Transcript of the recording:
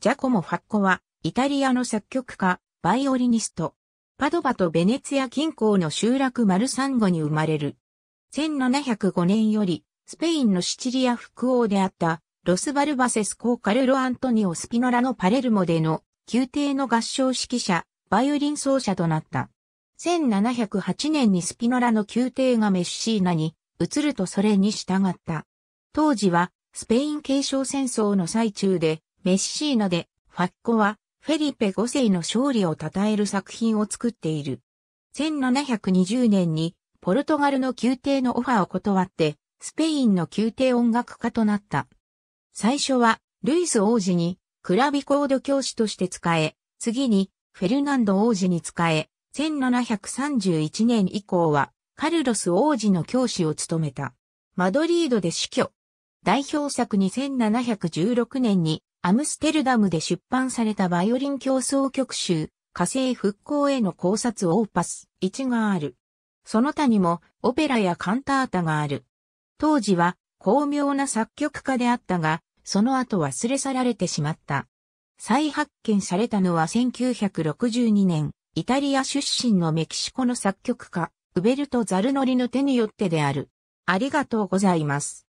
ジャコモ・ファッコは、イタリアの作曲家、バイオリニスト。パドバとベネツィア近郊の集落マルサンゴに生まれる。1705年より、スペインのシチリア副王であった、ロスバルバセス公カルロ・アントニオ・スピノラのパレルモでの、宮廷の合唱指揮者、バイオリン奏者となった。1708年にスピノラの宮廷がメッシーナに移るとそれに従った。当時は、スペイン継承戦争の最中で、メッシーナで、ファッコは、フェリペ5世の勝利を称える作品を作っている。1720年に、ポルトガルの宮廷のオファーを断って、スペインの宮廷音楽家となった。最初は、ルイス王子に、クラビコード教師として使え、次に、フェルナンド王子に使え、1731年以降は、カルロス王子の教師を務めた。マドリードで死去。代表作に1716年に、アムステルダムで出版されたバイオリン競争曲集、火星復興への考察オーパス1がある。その他にもオペラやカンタータがある。当時は巧妙な作曲家であったが、その後忘れ去られてしまった。再発見されたのは1962年、イタリア出身のメキシコの作曲家、ウベルト・ザルノリの手によってである。ありがとうございます。